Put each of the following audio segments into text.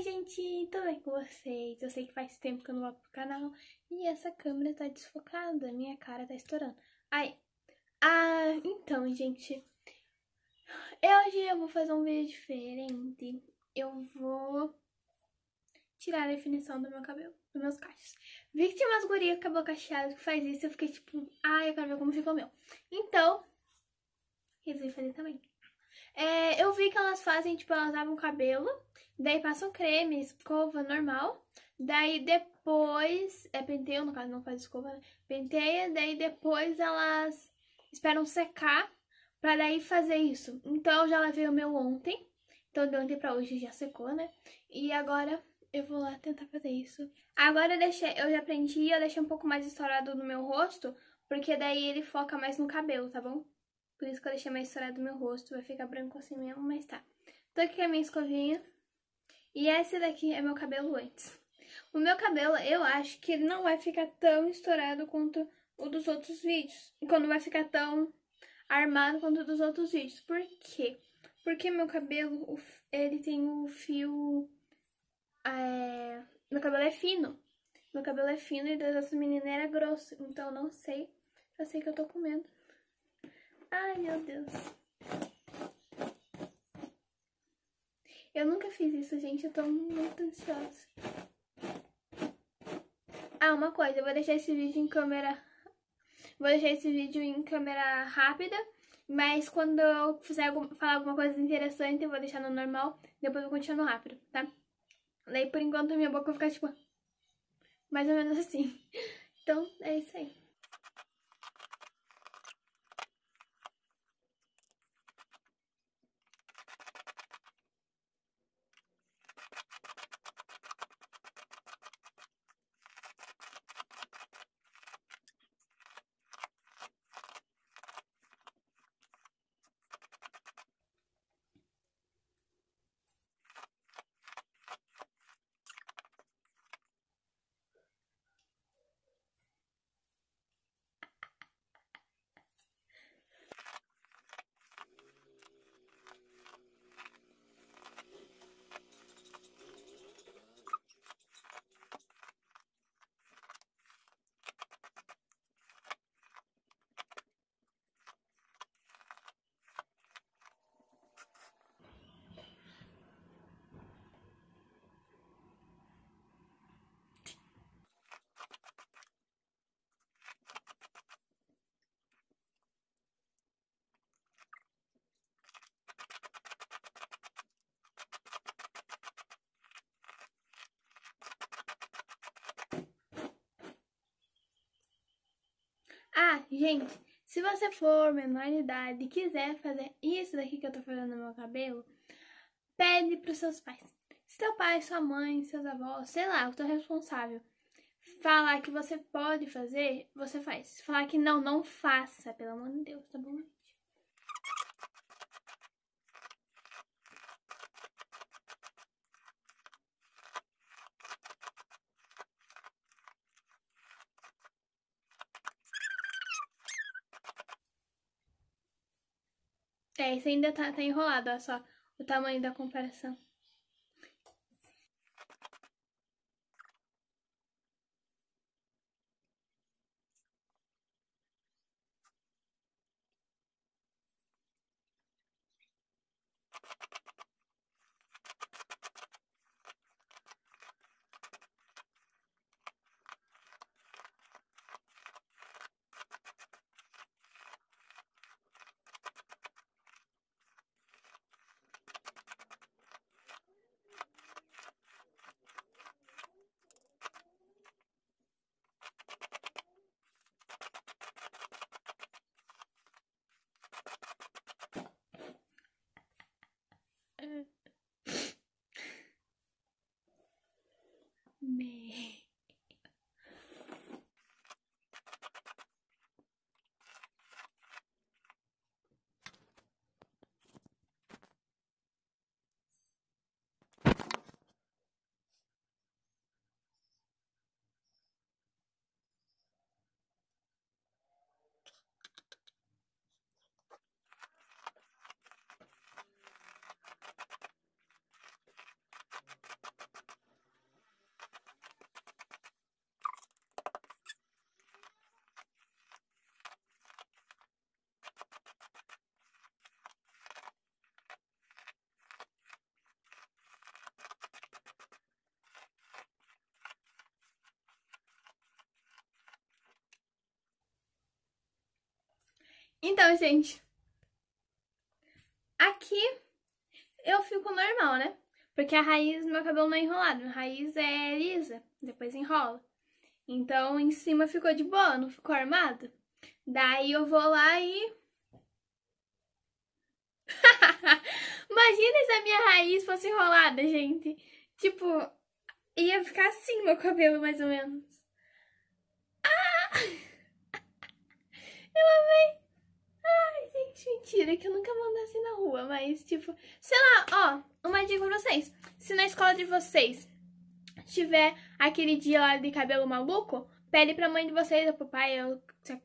Oi gente, tudo bem com vocês? Eu sei que faz tempo que eu não volto pro canal e essa câmera tá desfocada, minha cara tá estourando. Ai, ah, então gente, hoje eu vou fazer um vídeo diferente. Eu vou tirar a definição do meu cabelo, dos meus cachos. Vi que tinha umas gurias com cabelo cacheado que faz isso eu fiquei tipo, ai, eu quero ver como ficou meu. Então, resolvi fazer também. É, eu vi que elas fazem, tipo, elas lavam o cabelo, daí passam creme, escova normal, daí depois. É, penteiam, no caso não faz escova, né? Penteia, daí depois elas esperam secar pra daí fazer isso. Então eu já lavei o meu ontem, então de ontem pra hoje já secou, né? E agora eu vou lá tentar fazer isso. Agora eu, deixei, eu já prendi, eu deixei um pouco mais estourado no meu rosto, porque daí ele foca mais no cabelo, tá bom? Por isso que eu deixei mais estourado meu rosto, vai ficar branco assim mesmo, mas tá. Tô aqui com a minha escovinha. E esse daqui é meu cabelo antes. O meu cabelo, eu acho que ele não vai ficar tão estourado quanto o dos outros vídeos. E quando vai ficar tão armado quanto o dos outros vídeos. Por quê? Porque meu cabelo, ele tem o um fio... É... Meu cabelo é fino. Meu cabelo é fino e das outras meninas era grosso. Então, não sei. Eu sei que eu tô comendo. Ai, meu Deus. Eu nunca fiz isso, gente. Eu tô muito ansiosa. Ah, uma coisa. Eu vou deixar esse vídeo em câmera... Vou deixar esse vídeo em câmera rápida. Mas quando eu fizer algum, falar alguma coisa interessante, eu vou deixar no normal. Depois eu no rápido, tá? Daí, por enquanto, minha boca vai ficar, tipo... Mais ou menos assim. Então, é isso aí. Gente, se você for menor de idade e quiser fazer isso daqui que eu tô fazendo no meu cabelo, pede pros seus pais. Se teu pai, sua mãe, seus avós, sei lá, o teu responsável falar que você pode fazer, você faz. Se falar que não, não faça, pelo amor de Deus, tá bom? É, isso ainda tá, tá enrolado, olha só o tamanho da comparação. Então, gente, aqui eu fico normal, né? Porque a raiz do meu cabelo não é enrolada. a raiz é lisa, depois enrola. Então, em cima ficou de boa, não ficou armado. Daí eu vou lá e... Imagina se a minha raiz fosse enrolada, gente. Tipo, ia ficar assim meu cabelo, mais ou menos. Ah! Eu amei! mentira que eu nunca vou andar assim na rua, mas tipo, sei lá, ó, uma dica pra vocês. Se na escola de vocês tiver aquele dia lá de cabelo maluco, pede pra mãe de vocês, ou pro pai, ou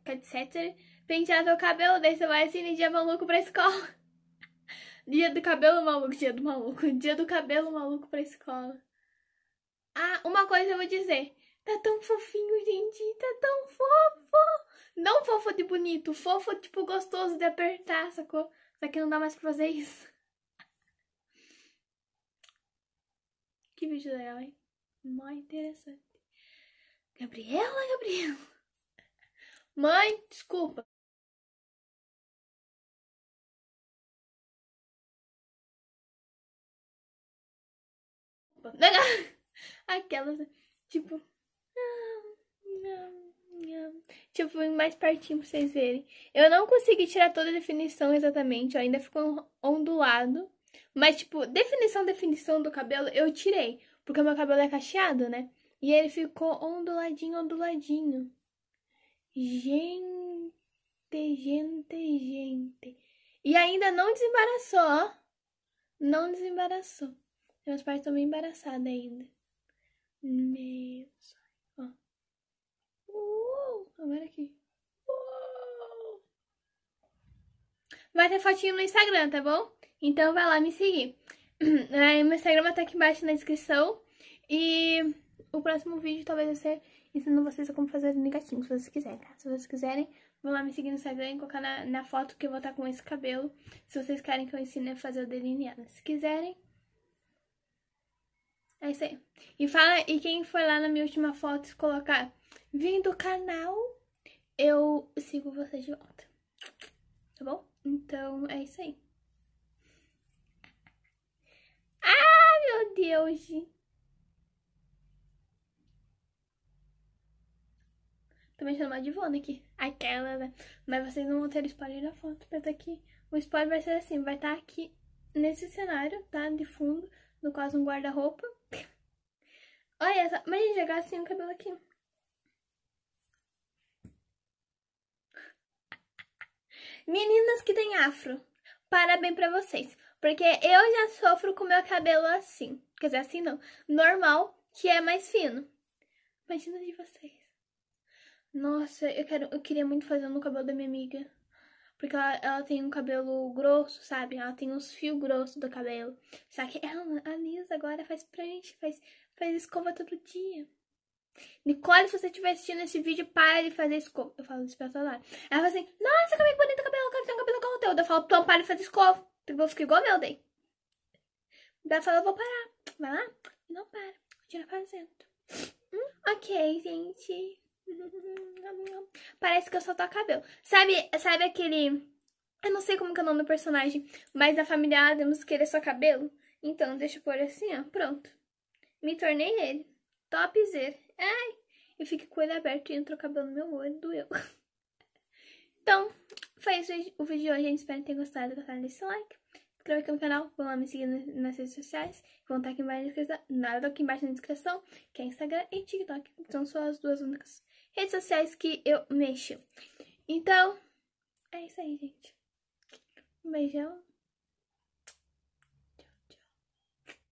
etc, pentear teu cabelo, daí você vai assim no dia maluco pra escola. dia do cabelo maluco, dia do maluco, dia do cabelo maluco pra escola. Ah, uma coisa eu vou dizer. Tá tão fofinho, gente, tá tão fofo. Não fofo de bonito, fofo, tipo, gostoso de apertar, sacou? Só que não dá mais pra fazer isso. Que vídeo legal, hein? Mó interessante. Gabriela, Gabriela. Mãe, desculpa. Aquelas, né? tipo... Não, não linha. Tipo, mais pertinho pra vocês verem. Eu não consegui tirar toda a definição exatamente, ó, ainda ficou ondulado. Mas, tipo, definição, definição do cabelo eu tirei, porque meu cabelo é cacheado, né? E ele ficou onduladinho, onduladinho. Gente, gente, gente. E ainda não desembaraçou, ó. Não desembaraçou. Meus pais estão meio embaraçados ainda. Meu vai ter fotinho no Instagram, tá bom? Então vai lá me seguir. É, meu Instagram tá aqui embaixo na descrição. E o próximo vídeo talvez eu ser ensinando vocês a como fazer gatinho, se vocês quiserem, tá? Se vocês quiserem, vou lá me seguir no Instagram e colocar na, na foto que eu vou estar com esse cabelo. Se vocês querem que eu ensine a fazer o delineado. Se quiserem, é isso aí. E fala, e quem foi lá na minha última foto colocar vim do canal, eu sigo vocês de volta. Tá bom? Então, é isso aí. Ah, meu Deus! Tô me chamando de Vona aqui. Aquela, né? Mas vocês não vão ter spoiler da foto, porque é tá aqui. O spoiler vai ser assim, vai estar tá aqui nesse cenário, tá? De fundo, no caso um guarda-roupa. Olha só. Mas, gente, eu assim o cabelo aqui. Meninas que têm afro, parabéns para vocês, porque eu já sofro com meu cabelo assim. Quer dizer, assim não, normal, que é mais fino. Imagina de vocês. Nossa, eu, quero, eu queria muito fazer no cabelo da minha amiga. Porque ela, ela tem um cabelo grosso, sabe? Ela tem uns fios grossos do cabelo. Só que ela alisa agora, faz prancha, faz, faz escova todo dia. Nicole, se você estiver assistindo esse vídeo, para de fazer escova. Eu falo isso pra celular. Ela fala assim, nossa, é que bonito o cabelo, eu quero um cabelo como o teu. Eu falo, então para de fazer escova. Eu vou igual igual meu, daí. ela fala, eu vou parar. Vai lá? Não para. Continua fazendo. Hum, ok, gente. Parece que eu só o cabelo. Sabe, sabe aquele... Eu não sei como que é o nome do personagem, mas da família Adams, que ele é só cabelo. Então, deixa eu pôr assim, ó. Pronto. Me tornei ele. Topzera. Ai, eu fiquei com o olho aberto e entrou cabelo no meu olho, doeu. então, foi isso o vídeo de hoje, gente. Espero que tenham gostado. Gostaram desse like. Inscreva aqui no canal, vão lá me seguir nas redes sociais, vão estar aqui embaixo na descrição, nada aqui embaixo na descrição, que é Instagram e TikTok, são só as duas únicas redes sociais que eu mexo. Então, é isso aí, gente. Um beijão.